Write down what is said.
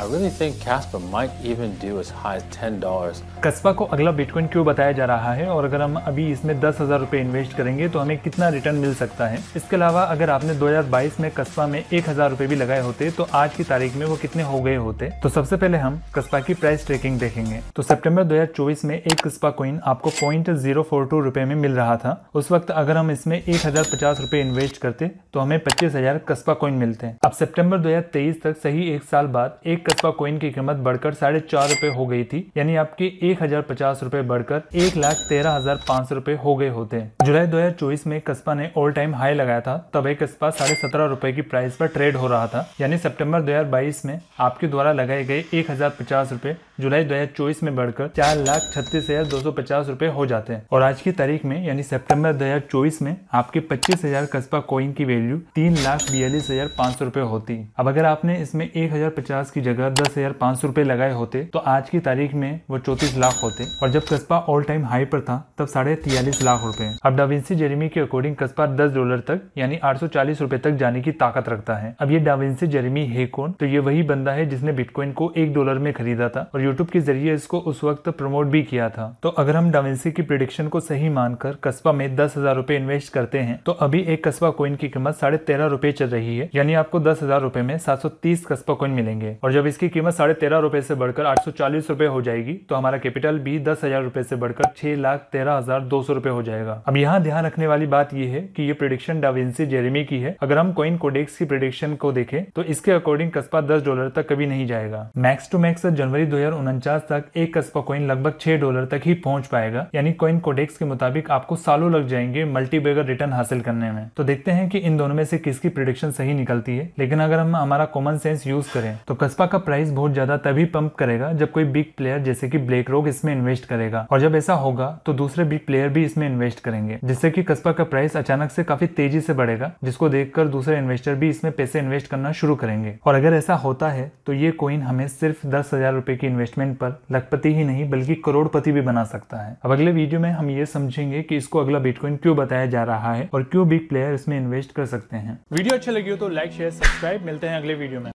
I really think Casper might even do as high as $10. कस्बा को अगला bitcoin क्यों बताया जा रहा है और अगर हम अभी इसमें दस हज़ार रूपए इन्वेस्ट करेंगे तो हमें कितना रिटर्न मिल सकता है इसके अलावा अगर आपने 2022 में कस्बा में एक हज़ार रूपए भी लगाए होते तो आज की तारीख में वो कितने हो गए होते तो सबसे पहले हम कस्बा की प्राइस ट्रेकिंग देखेंगे तो सेप्टेम्बर दो में एक कस्बा कोइन आपको पॉइंट जीरो फोर टू रूपए में मिल रहा था उस वक्त अगर हम इसमें एक हज़ार पचास रूपए इन्वेस्ट करते तो हमें पच्चीस हज़ार कस्बा कोइन मिलते हैं अब सेप्टेम्बर दो तक सही एक साल बाद एक कस्बा कोइन की कीमत बढ़कर साढ़े चार रूपए हो गई थी यानी आपके एक हजार पचास रूपए बढ़कर एक लाख तेरह हजार पाँच सौ रूपए हो गए होते जुलाई दो हजार चौबीस में कस्पा ने ऑल टाइम हाई लगाया था तब एक कस्पा साढ़े सत्रह रूपए की प्राइस पर ट्रेड हो रहा था यानी सितंबर बाईस में आपके द्वारा लगाए गए एक हजार पचास रूपए जुलाई 2024 में बढ़कर चार लाख छत्तीस हजार दो सौ पचास रूपए हो जाते हैं और आज की तारीख में यानी सितंबर 2024 में आपके पच्चीस हजार कस्बा कॉइन की वैल्यू तीन लाख बयालीस हजार पाँच सौ रूपए होती अब अगर आपने इसमें एक हजार पचास की जगह दस हजार पाँच सौ रूपए लगाए होते तो आज की तारीख में वो चौतीस लाख होते और जब कस्बा ऑल टाइम हाई पर था तब साढ़े तियालीस लाख रूपए अब डाविंसी जेरेमी के अकॉर्डिंग कस्बा दस डॉलर तक यानी आठ सौ चालीस रूपए तक जाने की ताकत रखता है अब ये डाविंसी जेरेमी है कौन तो ये वही बंदा है जिसने बिटकॉइन को एक डॉलर में खरीदा था और यूट्यूब के जरिए इसको उस वक्त प्रमोट भी किया था तो अगर हम डावेंसी की प्रिडिक्शन को सही मानकर कस्बा में दस हजार रूपए इन्वेस्ट करते हैं तो अभी एक कस्बा कोइन की कीमत साढ़े तेरह रूपए चल रही है यानी आपको दस हजार रूपए में सात सौ तीस कस्बा कोइन मिलेंगे और जब इसकी कीमत साढ़े तेरह रूपए से बढ़कर आठ सौ चालीस रूपए हो जाएगी तो हमारा कैपिटल भी दस हजार रूपए से बढ़कर छह लाख तेरह हजार दो सौ रूपए हो जाएगा अब यहाँ ध्यान रखने वाली बात यह है की ये प्रिडिक्शन डावेंसी जेरेमी की है अगर हम कोइन कोडेक्स की प्रिडिक्शन को देखें तो इसके अकॉर्डिंग कस्बा दस डॉलर तक कभी नहीं जाएगा मैक्स टू मैक्स जनवरी दो तक एक कस्बा कॉइन लगभग छह डॉलर तक ही पहुंच पाएगा यानी कॉइन कोडेक्स के मुताबिक आपको सालों लग जाएंगे मल्टीबेगर रिटर्न हासिल करने में तो देखते हैं कि इन दोनों में से किसकी प्रोडिक्शन सही निकलती है लेकिन अगर हम हमारा कॉमन सेंस यूज करें तो कस्पा का प्राइस बहुत ज्यादा तभी पंप करेगा जब कोई बिग प्लेयर जैसे की ब्लैक रोग इसमें इन्वेस्ट करेगा और जब ऐसा होगा तो दूसरे बिग प्लेयर भी इसमें इन्वेस्ट करेंगे जिससे की कस्पा का प्राइस अचानक से काफी तेजी से बढ़ेगा जिसको देखकर दूसरे इन्वेस्टर भी इसमें पैसे इन्वेस्ट करना शुरू करेंगे और अगर ऐसा होता है तो ये कोइन हमें सिर्फ दस हजार रुपए की इन्वेस्ट इन्वेस्टमेंट पर लखपति ही नहीं बल्कि करोड़पति भी बना सकता है अब अगले वीडियो में हम ये समझेंगे कि इसको अगला बिटकॉइन क्यों बताया जा रहा है और क्यों बिग प्लेयर इसमें इन्वेस्ट कर सकते हैं वीडियो अच्छा लगी हो तो लाइक शेयर सब्सक्राइब मिलते हैं अगले वीडियो में